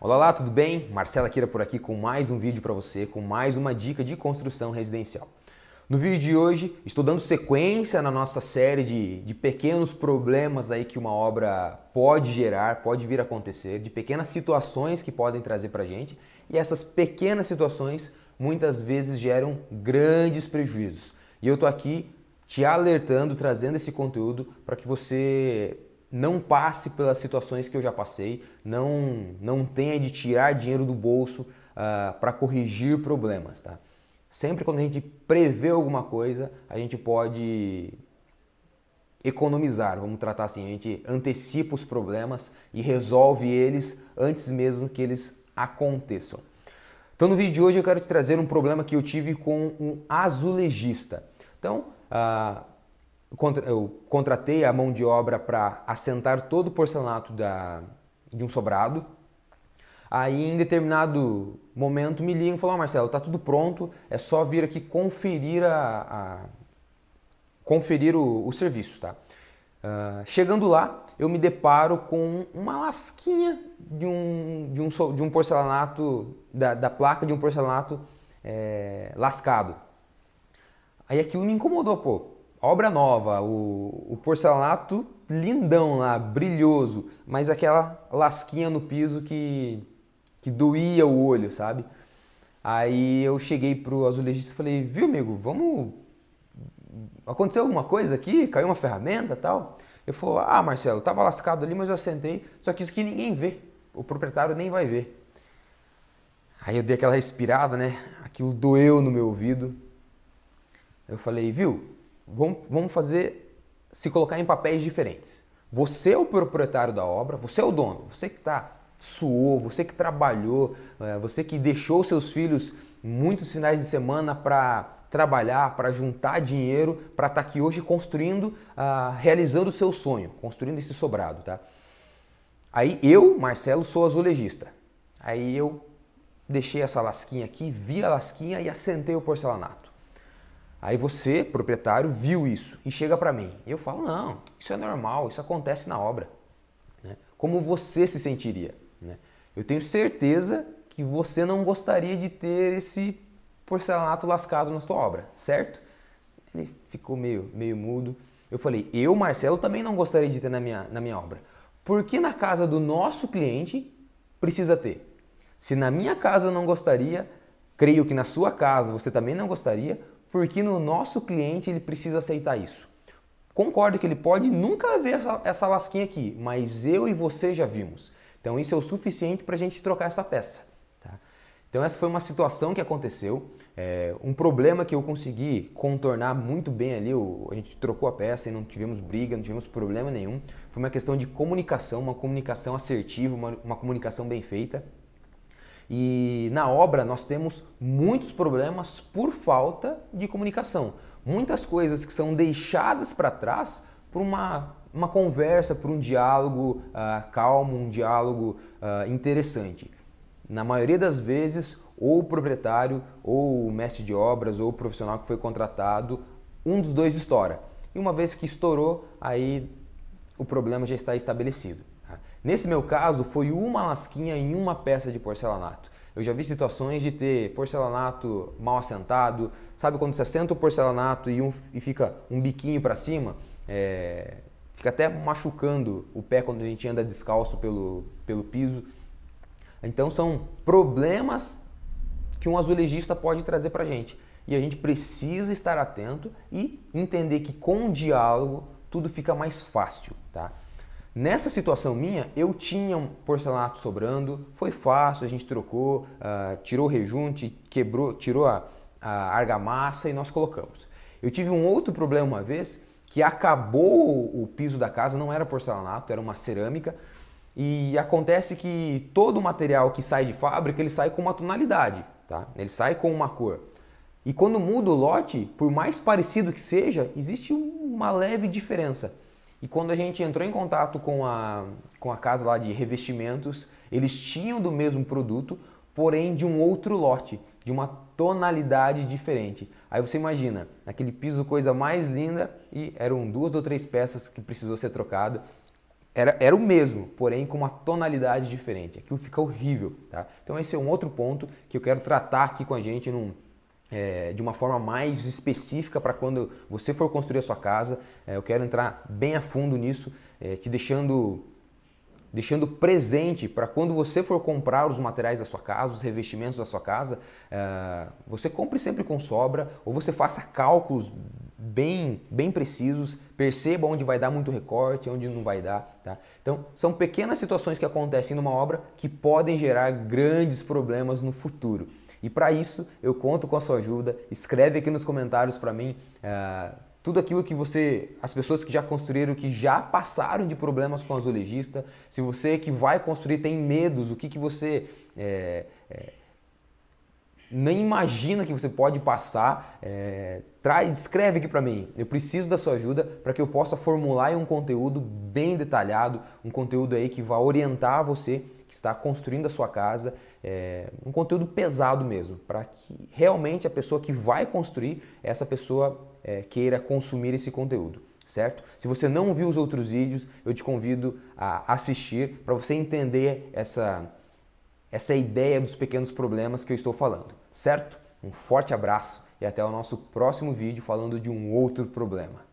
Olá lá, tudo bem? Marcela Queira por aqui com mais um vídeo para você, com mais uma dica de construção residencial. No vídeo de hoje, estou dando sequência na nossa série de, de pequenos problemas aí que uma obra pode gerar, pode vir a acontecer, de pequenas situações que podem trazer para gente. E essas pequenas situações muitas vezes geram grandes prejuízos. E eu estou aqui te alertando, trazendo esse conteúdo para que você não passe pelas situações que eu já passei, não, não tenha de tirar dinheiro do bolso uh, ah, para corrigir problemas, tá? Sempre quando a gente prevê alguma coisa, a gente pode economizar, vamos tratar assim, a gente antecipa os problemas e resolve eles antes mesmo que eles aconteçam. Então no vídeo de hoje eu quero te trazer um problema que eu tive com um azulejista. Então, uh, eu contratei a mão de obra para assentar todo o porcelanato da, de um sobrado. Aí, em determinado momento, me ligam e falam: oh, Marcelo, tá tudo pronto, é só vir aqui conferir a, a conferir o, o, serviço, tá? Uh, chegando lá, eu me deparo com uma lasquinha de um, de um, de um porcelanato, da, da placa de um porcelanato é, lascado. Aí aquilo me incomodou, pô obra nova, o, o porcelanato lindão lá, brilhoso, mas aquela lasquinha no piso que, que doía o olho, sabe? Aí eu cheguei pro azulejista e falei, viu amigo, vamos... Aconteceu alguma coisa aqui? Caiu uma ferramenta tal? Ele falou, ah Marcelo, tava lascado ali, mas eu assentei, só que isso que ninguém vê, o proprietário nem vai ver. Aí eu dei aquela respirada, né? Aquilo doeu no meu ouvido. Eu falei, viu? vamos, vamos fazer se colocar em papéis diferentes. Você é o proprietário da obra, você é o dono, você que está suou, você que trabalhou, é, você que deixou seus filhos muitos finais de semana para trabalhar, para juntar dinheiro, para estar tá aqui hoje construindo, uh, realizando o seu sonho, construindo esse sobrado, tá? Aí eu, Marcelo, sou azulejista. Aí eu deixei essa lasquinha aqui, vi a lasquinha e assentei o porcelanato. Aí você, proprietário, viu isso e chega para mim. E eu falo, não, isso é normal, isso acontece na obra. Né? Como você se sentiria? Né? Eu tenho certeza que você não gostaria de ter esse porcelanato lascado na sua obra, certo? Ele ficou meio, meio mudo. Eu falei, eu, Marcelo, também não gostaria de ter na minha, na minha obra. Por que na casa do nosso cliente precisa ter? Se na minha casa eu não gostaria, creio que na sua casa você também não gostaria, porque no nosso cliente ele precisa aceitar isso. Concordo que ele pode nunca ver essa, essa lasquinha aqui, mas eu e você já vimos. Então isso é o suficiente para a gente trocar essa peça. Tá? Então essa foi uma situação que aconteceu, é, um problema que eu consegui contornar muito bem ali. O, a gente trocou a peça e não tivemos briga, não tivemos problema nenhum. Foi uma questão de comunicação, uma comunicação assertiva, uma, uma comunicação bem feita. E na obra nós temos muitos problemas por falta de comunicação. Muitas coisas que são deixadas para trás por uma, uma conversa, por um diálogo uh, calmo, um diálogo uh, interessante. Na maioria das vezes, ou o proprietário, ou o mestre de obras, ou o profissional que foi contratado, um dos dois estoura. E uma vez que estourou, aí o problema já está estabelecido. Nesse meu caso, foi uma lasquinha em uma peça de porcelanato. Eu já vi situações de ter porcelanato mal assentado, sabe quando você assenta o porcelanato e, um, e fica um biquinho para cima? É, fica até machucando o pé quando a gente anda descalço pelo, pelo piso. Então são problemas que um azulejista pode trazer para a gente. E a gente precisa estar atento e entender que com o diálogo tudo fica mais fácil, tá? Nessa situação minha, eu tinha um porcelanato sobrando, foi fácil, a gente trocou, uh, tirou o rejunte, quebrou, tirou a, a argamassa e nós colocamos. Eu tive um outro problema uma vez que acabou o piso da casa, não era porcelanato, era uma cerâmica. E acontece que todo o material que sai de fábrica, ele sai com uma tonalidade, tá? Ele sai com uma cor. E quando muda o lote, por mais parecido que seja, existe uma leve diferença. E quando a gente entrou em contato com a, com a casa lá de revestimentos, eles tinham do mesmo produto, porém de um outro lote, de uma tonalidade diferente. Aí você imagina, aquele piso coisa mais linda e eram duas ou três peças que precisou ser trocado. Era, era o mesmo, porém com uma tonalidade diferente. Aquilo fica horrível, tá? Então esse é um outro ponto que eu quero tratar aqui com a gente num é, de uma forma mais específica para quando você for construir a sua casa. É, eu quero entrar bem a fundo nisso, é, te deixando, deixando presente para quando você for comprar os materiais da sua casa, os revestimentos da sua casa, é, você compre sempre com sobra ou você faça cálculos bem, bem precisos, perceba onde vai dar muito recorte, onde não vai dar. Tá? Então, são pequenas situações que acontecem numa obra que podem gerar grandes problemas no futuro. E para isso eu conto com a sua ajuda. Escreve aqui nos comentários para mim. Uh, tudo aquilo que você, as pessoas que já construíram, que já passaram de problemas com azulejista, se você que vai construir tem medos, o que, que você é, é, nem imagina que você pode passar, é, traz, escreve aqui para mim. Eu preciso da sua ajuda para que eu possa formular um conteúdo bem detalhado, um conteúdo aí que vá orientar você que está construindo a sua casa, é, um conteúdo pesado mesmo, para que realmente a pessoa que vai construir, essa pessoa é, queira consumir esse conteúdo certo? Se você não viu os outros vídeos, eu te convido a assistir para você entender essa, essa ideia dos pequenos problemas que eu estou falando certo? Um forte abraço e até o nosso próximo vídeo falando de um outro problema.